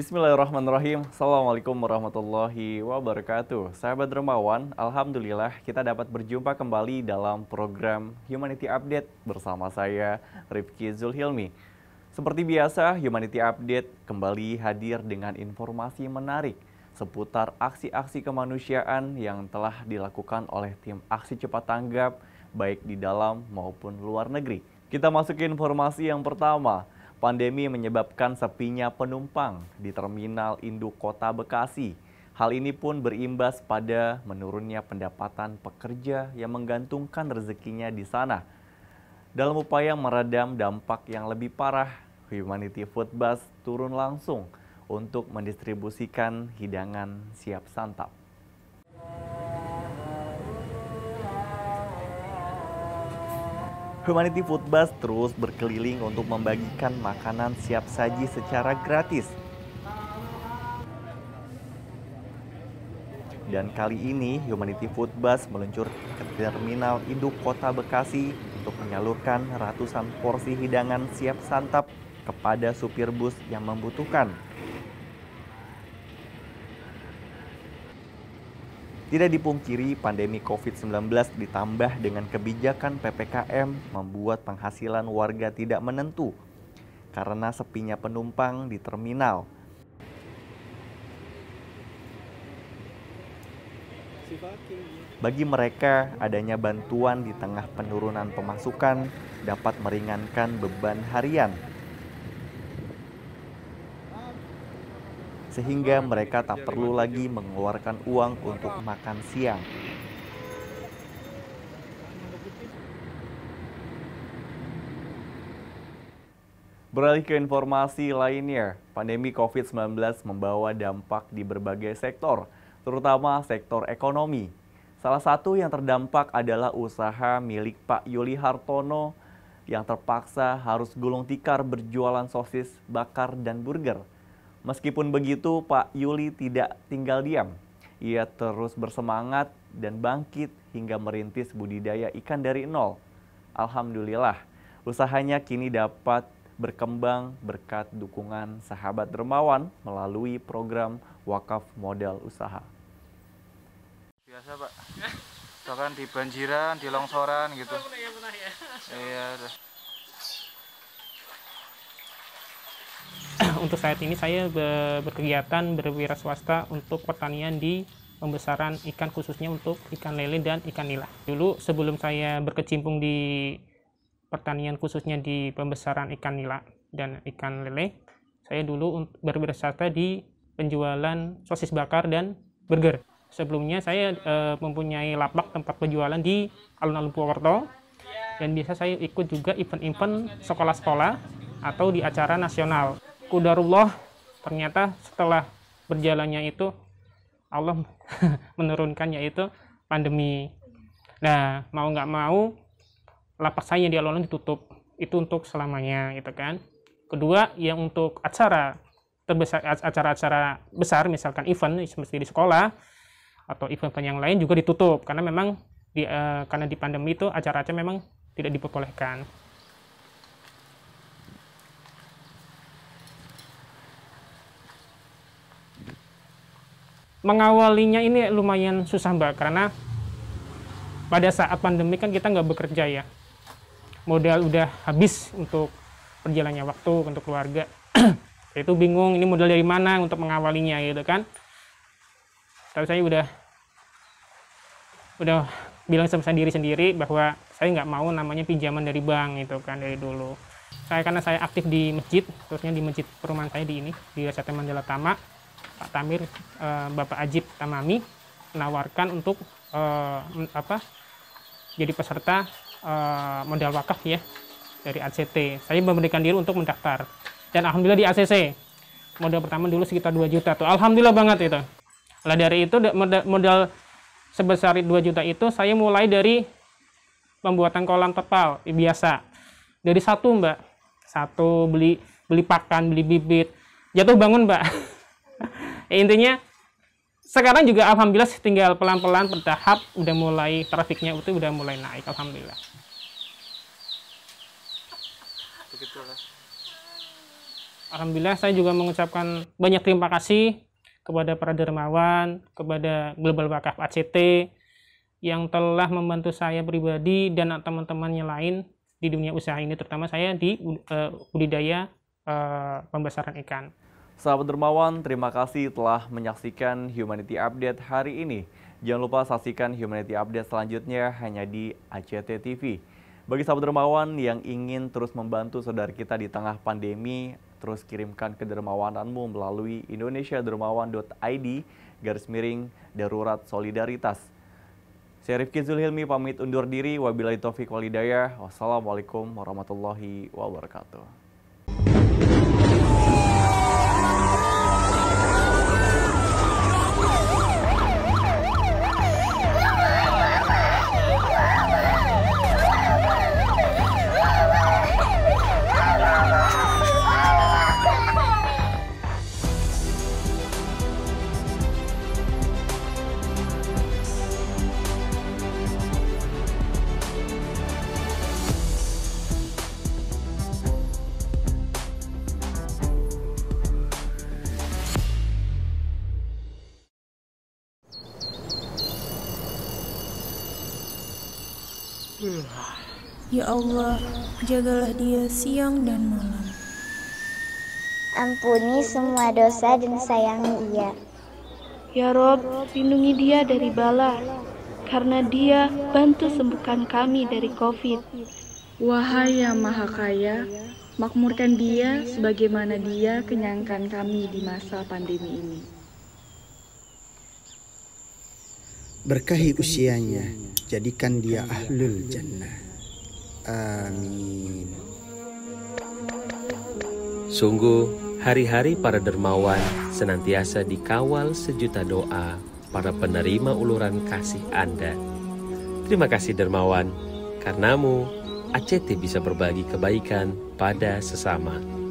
Bismillahirrahmanirrahim. Assalamualaikum warahmatullahi wabarakatuh. Sahabat Dermawan, Alhamdulillah kita dapat berjumpa kembali dalam program Humanity Update bersama saya Rifki Zulhilmi. Seperti biasa, Humanity Update kembali hadir dengan informasi menarik seputar aksi-aksi kemanusiaan yang telah dilakukan oleh tim aksi cepat tanggap baik di dalam maupun luar negeri. Kita masuk ke informasi yang pertama. Pandemi menyebabkan sepinya penumpang di Terminal Induk Kota Bekasi. Hal ini pun berimbas pada menurunnya pendapatan pekerja yang menggantungkan rezekinya di sana. Dalam upaya meredam dampak yang lebih parah, Humanity Food Bus turun langsung untuk mendistribusikan hidangan siap santap. Humanity Food Bus terus berkeliling untuk membagikan makanan siap saji secara gratis. Dan kali ini Humanity Food Bus meluncur ke Terminal Induk Kota Bekasi untuk menyalurkan ratusan porsi hidangan siap santap kepada supir bus yang membutuhkan. Tidak dipungkiri, pandemi COVID-19 ditambah dengan kebijakan PPKM membuat penghasilan warga tidak menentu karena sepinya penumpang di terminal. Bagi mereka, adanya bantuan di tengah penurunan pemasukan dapat meringankan beban harian sehingga mereka tak perlu lagi mengeluarkan uang untuk makan siang. Beralih ke informasi lainnya, pandemi COVID-19 membawa dampak di berbagai sektor, terutama sektor ekonomi. Salah satu yang terdampak adalah usaha milik Pak Yuli Hartono yang terpaksa harus gulung tikar berjualan sosis, bakar, dan burger – Meskipun begitu, Pak Yuli tidak tinggal diam. Ia terus bersemangat dan bangkit hingga merintis budidaya ikan dari nol. Alhamdulillah, usahanya kini dapat berkembang berkat dukungan sahabat dermawan melalui program wakaf modal usaha. Biasa pak, misalkan di banjiran, di longsoran gitu. Oh, untuk saat ini saya berkegiatan berwira swasta untuk pertanian di pembesaran ikan khususnya untuk ikan lele dan ikan nila. Dulu sebelum saya berkecimpung di pertanian khususnya di pembesaran ikan nila dan ikan lele, saya dulu berwira swasta di penjualan sosis bakar dan burger. Sebelumnya saya e, mempunyai lapak tempat penjualan di alun-alun Purwokerto dan biasa saya ikut juga event-event sekolah-sekolah atau di acara nasional kudarullah ternyata setelah berjalannya itu Allah menurunkan yaitu pandemi. Nah, mau nggak mau lapak saya di ditutup. Itu untuk selamanya gitu kan. Kedua, yang untuk acara terbesar acara-acara besar misalkan event seperti di sekolah atau event-event yang lain juga ditutup karena memang di, uh, karena di pandemi itu acara-acara memang tidak diperbolehkan. mengawalinya ini lumayan susah mbak karena pada saat pandemi kan kita nggak bekerja ya modal udah habis untuk perjalannya waktu untuk keluarga itu bingung ini modal dari mana untuk mengawalinya gitu kan tapi saya udah udah bilang sama saya diri sendiri bahwa saya nggak mau namanya pinjaman dari bank gitu kan dari dulu saya karena saya aktif di masjid terusnya di masjid perumahan saya di ini di Reseten Mandala Tama Pak Tamir eh, Bapak Ajib Tamami menawarkan untuk eh, apa jadi peserta eh, modal wakaf ya dari ACT. Saya memberikan diri untuk mendaftar dan alhamdulillah di ACC modal pertama dulu sekitar 2 juta tuh. Alhamdulillah banget itu. Lah dari itu modal sebesar 2 juta itu saya mulai dari pembuatan kolam terpal biasa. Dari satu, Mbak. Satu beli beli pakan, beli bibit. Jatuh bangun, Mbak. ya, intinya sekarang juga alhamdulillah tinggal pelan-pelan bertahap udah mulai trafiknya itu udah mulai naik alhamdulillah alhamdulillah saya juga mengucapkan banyak terima kasih kepada para dermawan kepada Global Wakaf ACT yang telah membantu saya pribadi dan teman-temannya lain di dunia usaha ini terutama saya di uh, budidaya uh, pembesaran ikan Sahabat Dermawan, terima kasih telah menyaksikan Humanity Update hari ini. Jangan lupa saksikan Humanity Update selanjutnya hanya di ACT TV. Bagi sahabat dermawan yang ingin terus membantu saudara kita di tengah pandemi, terus kirimkan kedermawananmu melalui indonesiadermawan.id garis miring darurat solidaritas. Saya Rifki Zulhilmi pamit undur diri. Wabillahi taufiq walidayah. Wassalamualaikum warahmatullahi wabarakatuh. Ya Allah, jagalah dia siang dan malam. Ampuni semua dosa dan sayangi ia. Ya Rob, lindungi dia dari bala, karena dia bantu sembuhkan kami dari COVID. Wahai yang Maha Kaya, makmurkan dia sebagaimana dia kenyangkan kami di masa pandemi ini. Berkahi usianya, jadikan dia ahlul jannah. Amin. Sungguh, hari-hari para dermawan senantiasa dikawal sejuta doa para penerima uluran kasih Anda. Terima kasih dermawan, karenamu ACT bisa berbagi kebaikan pada sesama.